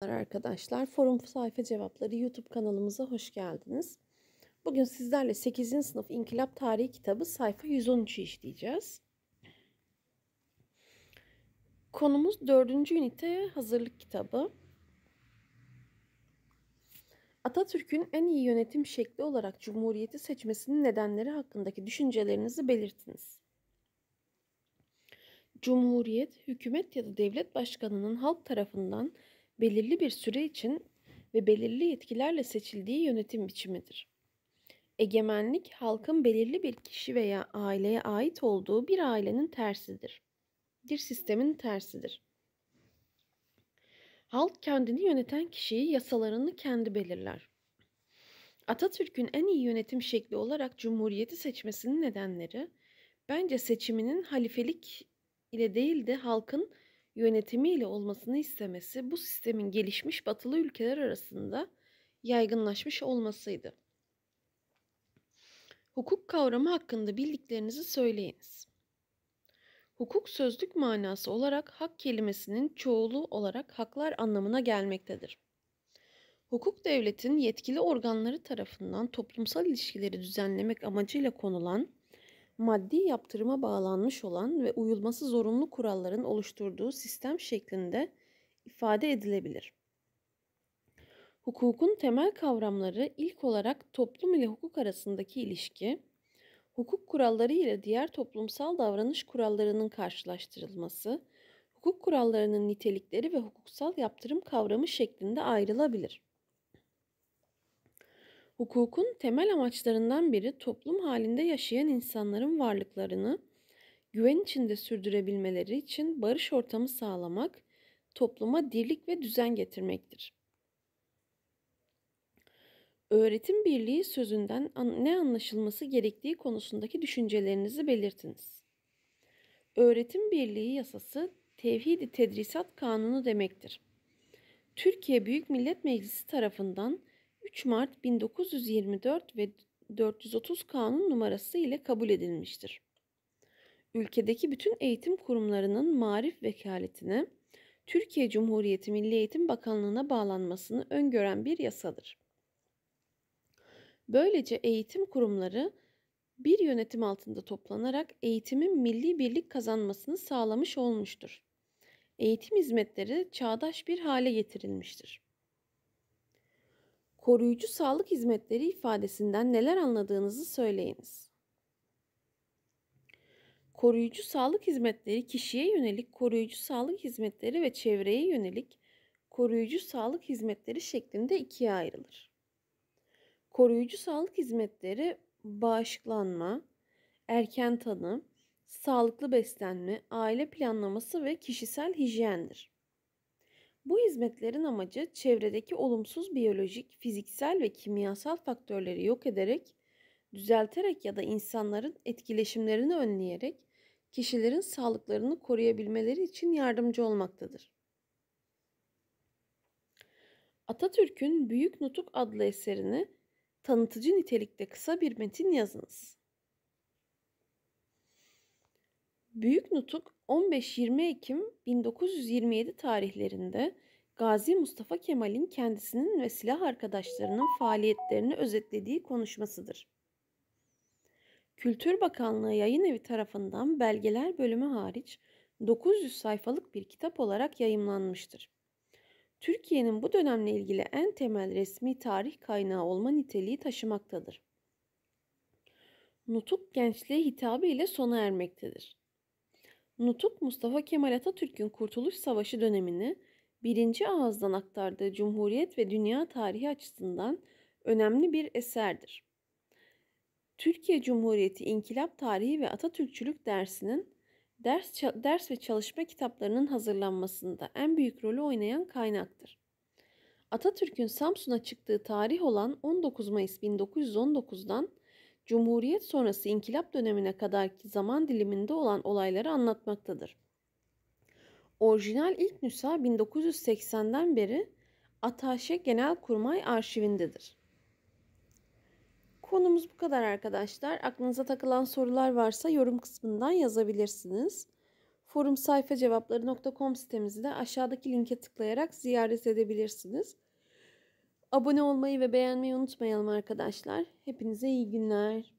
Merhabalar arkadaşlar. Forum Sayfa Cevapları YouTube kanalımıza hoş geldiniz. Bugün sizlerle 8. sınıf İnkılap Tarihi kitabı sayfa 113'ü işleyeceğiz. Konumuz 4. ünite hazırlık kitabı. Atatürk'ün en iyi yönetim şekli olarak Cumhuriyeti seçmesinin nedenleri hakkındaki düşüncelerinizi belirtiniz. Cumhuriyet, hükümet ya da devlet başkanının halk tarafından belirli bir süre için ve belirli yetkilerle seçildiği yönetim biçimidir. Egemenlik halkın belirli bir kişi veya aileye ait olduğu bir ailenin tersidir. Bir sistemin tersidir. Halk kendini yöneten kişiyi yasalarını kendi belirler. Atatürk'ün en iyi yönetim şekli olarak cumhuriyeti seçmesinin nedenleri bence seçiminin halifelik ile değil de halkın yönetimiyle olmasını istemesi bu sistemin gelişmiş batılı ülkeler arasında yaygınlaşmış olmasıydı. Hukuk kavramı hakkında bildiklerinizi söyleyiniz. Hukuk sözlük manası olarak hak kelimesinin çoğulu olarak haklar anlamına gelmektedir. Hukuk devletin yetkili organları tarafından toplumsal ilişkileri düzenlemek amacıyla konulan maddi yaptırıma bağlanmış olan ve uyulması zorunlu kuralların oluşturduğu sistem şeklinde ifade edilebilir. Hukukun temel kavramları ilk olarak toplum ile hukuk arasındaki ilişki, hukuk kuralları ile diğer toplumsal davranış kurallarının karşılaştırılması, hukuk kurallarının nitelikleri ve hukuksal yaptırım kavramı şeklinde ayrılabilir. Hukukun temel amaçlarından biri toplum halinde yaşayan insanların varlıklarını güven içinde sürdürebilmeleri için barış ortamı sağlamak, topluma dirlik ve düzen getirmektir. Öğretim birliği sözünden ne anlaşılması gerektiği konusundaki düşüncelerinizi belirtiniz. Öğretim birliği yasası Tevhidi Tedrisat Kanunu demektir. Türkiye Büyük Millet Meclisi tarafından 3 Mart 1924 ve 430 kanun numarası ile kabul edilmiştir. Ülkedeki bütün eğitim kurumlarının marif vekaletine Türkiye Cumhuriyeti Milli Eğitim Bakanlığı'na bağlanmasını öngören bir yasadır. Böylece eğitim kurumları bir yönetim altında toplanarak eğitimin milli birlik kazanmasını sağlamış olmuştur. Eğitim hizmetleri çağdaş bir hale getirilmiştir koruyucu sağlık hizmetleri ifadesinden neler anladığınızı söyleyiniz. Koruyucu sağlık hizmetleri kişiye yönelik koruyucu sağlık hizmetleri ve çevreye yönelik koruyucu sağlık hizmetleri şeklinde ikiye ayrılır. Koruyucu sağlık hizmetleri bağışıklanma, erken tanı, sağlıklı beslenme, aile planlaması ve kişisel hijyendir. Bu hizmetlerin amacı çevredeki olumsuz biyolojik, fiziksel ve kimyasal faktörleri yok ederek, düzelterek ya da insanların etkileşimlerini önleyerek kişilerin sağlıklarını koruyabilmeleri için yardımcı olmaktadır. Atatürk'ün Büyük Nutuk adlı eserini tanıtıcı nitelikte kısa bir metin yazınız. Büyük Nutuk 15-20 Ekim 1927 tarihlerinde Gazi Mustafa Kemal'in kendisinin ve silah arkadaşlarının faaliyetlerini özetlediği konuşmasıdır. Kültür Bakanlığı Yayın Evi tarafından belgeler bölümü hariç 900 sayfalık bir kitap olarak yayımlanmıştır. Türkiye'nin bu dönemle ilgili en temel resmi tarih kaynağı olma niteliği taşımaktadır. Nutuk gençliğe hitabı ile sona ermektedir. Nutuk Mustafa Kemal Atatürk'ün Kurtuluş Savaşı dönemini birinci ağızdan aktardığı Cumhuriyet ve dünya tarihi açısından önemli bir eserdir. Türkiye Cumhuriyeti İnkılap Tarihi ve Atatürkçülük dersinin ders, ders ve çalışma kitaplarının hazırlanmasında en büyük rolü oynayan kaynaktır. Atatürk'ün Samsun'a çıktığı tarih olan 19 Mayıs 1919'dan Cumhuriyet sonrası inkılap dönemine kadarki zaman diliminde olan olayları anlatmaktadır. Orijinal ilk nüsa 1980'den beri Ataşe Genelkurmay arşivindedir. Konumuz bu kadar arkadaşlar. Aklınıza takılan sorular varsa yorum kısmından yazabilirsiniz. Forum sayfa cevapları.com sitemizi de aşağıdaki linke tıklayarak ziyaret edebilirsiniz. Abone olmayı ve beğenmeyi unutmayalım arkadaşlar. Hepinize iyi günler.